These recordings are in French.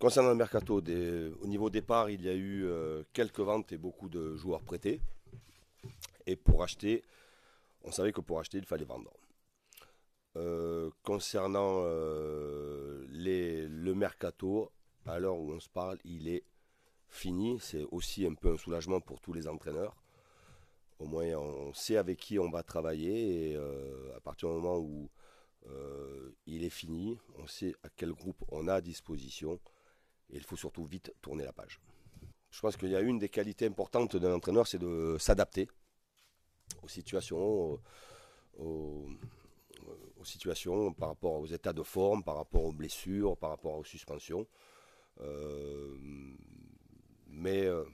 Concernant le mercato, au niveau départ, il y a eu euh, quelques ventes et beaucoup de joueurs prêtés. Et pour acheter, on savait que pour acheter, il fallait vendre. Euh, concernant euh, le mercato, à l'heure où on se parle, il est fini. C'est aussi un peu un soulagement pour tous les entraîneurs. Au moins, on sait avec qui on va travailler. Et à partir du moment où il est fini, on sait à quel groupe on a à disposition il faut surtout vite tourner la page. Je pense qu'il y a une des qualités importantes d'un entraîneur, c'est de s'adapter aux situations, euh, aux, situations par rapport aux états de forme, par rapport aux blessures, par rapport aux suspensions. Euh, mais euh,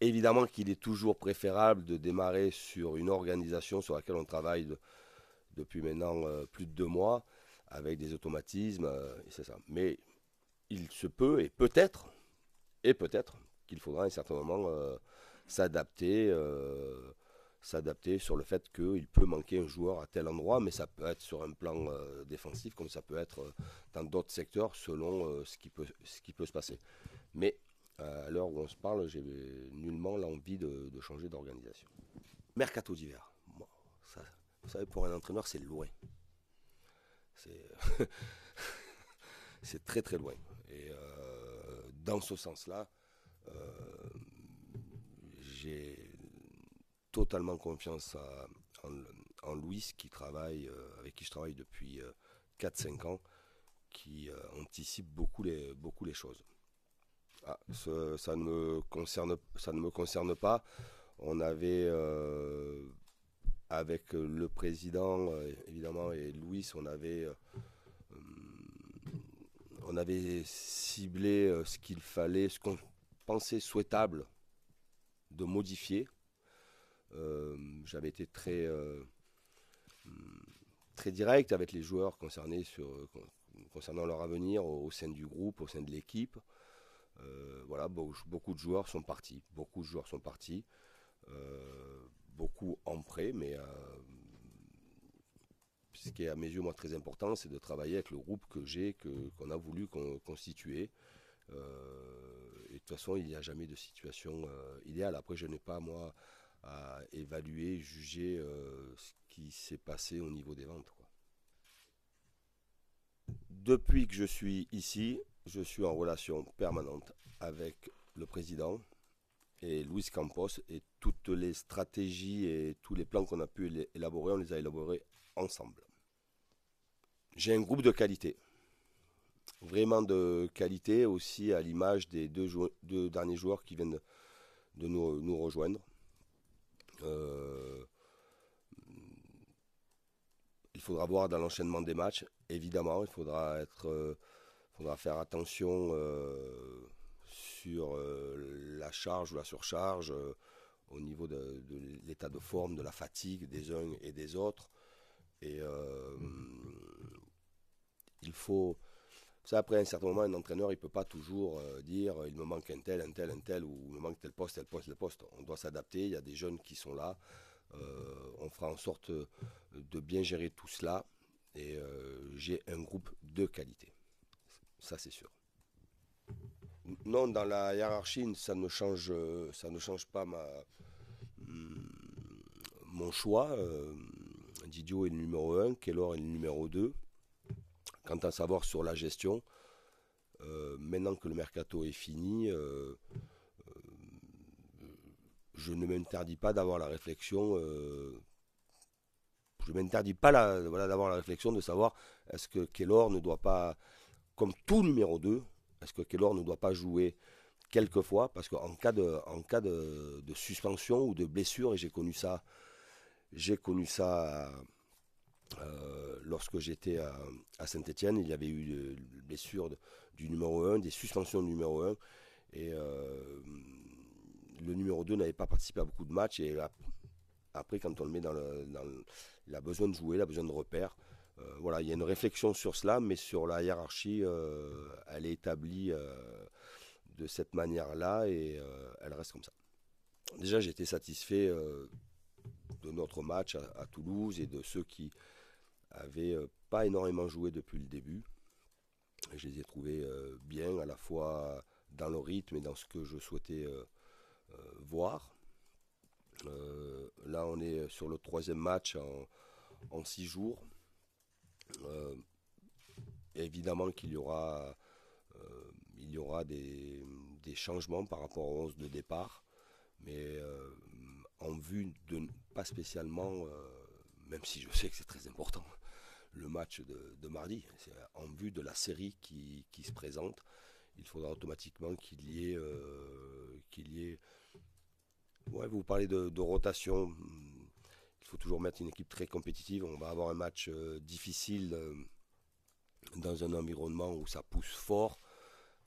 évidemment qu'il est toujours préférable de démarrer sur une organisation sur laquelle on travaille depuis maintenant plus de deux mois avec des automatismes, et c'est ça. Mais il se peut et peut-être, et peut-être qu'il faudra à un certain moment euh, s'adapter, euh, s'adapter sur le fait qu'il peut manquer un joueur à tel endroit, mais ça peut être sur un plan euh, défensif, comme ça peut être dans d'autres secteurs, selon ce, qui peut, ce qui peut se passer. Mais à l'heure où on se parle, j'ai nullement l'envie de, changer d'organisation. Mercato d'hiver. vous savez, pour un entraîneur, c'est loin. c'est très très loin dans ce sens-là, euh, j'ai totalement confiance en, Louis qui travaille, euh, avec qui je travaille depuis 4-5 euh, ans, qui anticipe beaucoup les, beaucoup les choses. Ah, ça, ne me concerne, ça ne me concerne pas. On avait, avec le président, évidemment, et Louis, on avait on avait ciblé euh, ce qu'il fallait, ce qu'on pensait souhaitable de modifier. Euh, j'avais été très, euh, hmm, très direct avec les joueurs concernés sur, concernant leur avenir au, sein du groupe, au sein de l'équipe. voilà, beaucoup de joueurs sont partis. Beaucoup de joueurs sont partis. beaucoup en prêt, mais ce qui est à mes yeux moi très important, c'est de travailler avec le groupe que j'ai, qu'on a voulu constituer. Euh, et de toute façon, il n'y a jamais de situation euh, idéale. Après, je n'ai pas, moi, à évaluer, juger euh, ce qui s'est passé au niveau des ventes. Depuis que je suis ici, je suis en relation permanente avec le président et Luis Campos et toutes les stratégies et tous les plans qu'on a pu élaborer, on les a élaborés ensemble. J'ai un groupe de qualité. Vraiment de qualité aussi à l'image des deux, derniers joueurs qui viennent de nous, rejoindre. Euh, il faudra voir dans l'enchaînement des matchs, évidemment, il faudra être, euh, faudra faire attention euh, sur la charge ou la surcharge au niveau de, l'état de forme, de la fatigue des uns et des autres. Et il faut. Ça, après un certain moment, un entraîneur, il ne peut pas toujours euh, dire euh, il me manque un tel, un tel, un tel, ou il me manque tel poste, tel poste, tel poste. On doit s'adapter. Il y a des jeunes qui sont là. Euh, on fera en sorte de bien gérer tout cela. Et j'ai un groupe de qualité. Ça, c'est sûr. Non, dans la hiérarchie, ça ne change, ça ne change pas ma, mm, mon choix. Didio est le numéro 1, Kellor est le numéro 2. Quant à savoir sur la gestion, euh, maintenant que le mercato est fini, euh, euh, je ne m'interdis pas d'avoir la réflexion. je m'interdis pas voilà, d'avoir la réflexion de savoir est-ce que Kellor ne doit pas, comme tout numéro 2, est-ce que Kellor ne doit pas jouer quelquefois, parce qu'en cas, de, en cas de, suspension ou de blessure, et j'ai connu ça, j'ai connu ça euh, lorsque j'étais à, Saint-Etienne, il y avait eu des euh, blessures du numéro 1, des suspensions du numéro 1. Et euh, le numéro 2 n'avait pas participé à beaucoup de matchs. Et là, après, quand on le met dans le, Il a besoin de jouer, il a besoin de repères. voilà, il y a une réflexion sur cela, mais sur la hiérarchie, elle est établie de cette manière-là et elle reste comme ça. Déjà, j'étais satisfait de notre match à, Toulouse et de ceux qui, avait euh, pas énormément joué depuis le début. Je les ai trouvés euh, bien, à la fois dans le rythme et dans ce que je souhaitais euh, voir. là, on est sur le troisième match en, six jours. évidemment qu'il y aura, il y aura des, changements par rapport aux 11 de départ, mais en vue de pas spécialement, même si je sais que c'est très important, le match de, mardi. Euh, en vue de la série qui, se présente, il faudra automatiquement qu'il y ait... Euh, qu'il y ait... Ouais, vous parlez de, rotation. Il faut toujours mettre une équipe très compétitive. On va avoir un match euh, difficile dans un environnement où ça pousse fort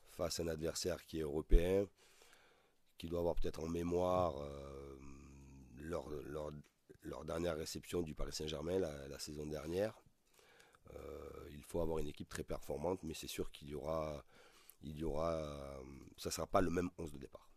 face à un adversaire qui est européen, qui doit avoir peut-être en mémoire leur, dernière réception du Paris Saint-Germain la saison dernière euh, il faut avoir une équipe très performante, mais c'est sûr qu'il y aura, il y aura, euh, ça sera pas le même 11 de départ.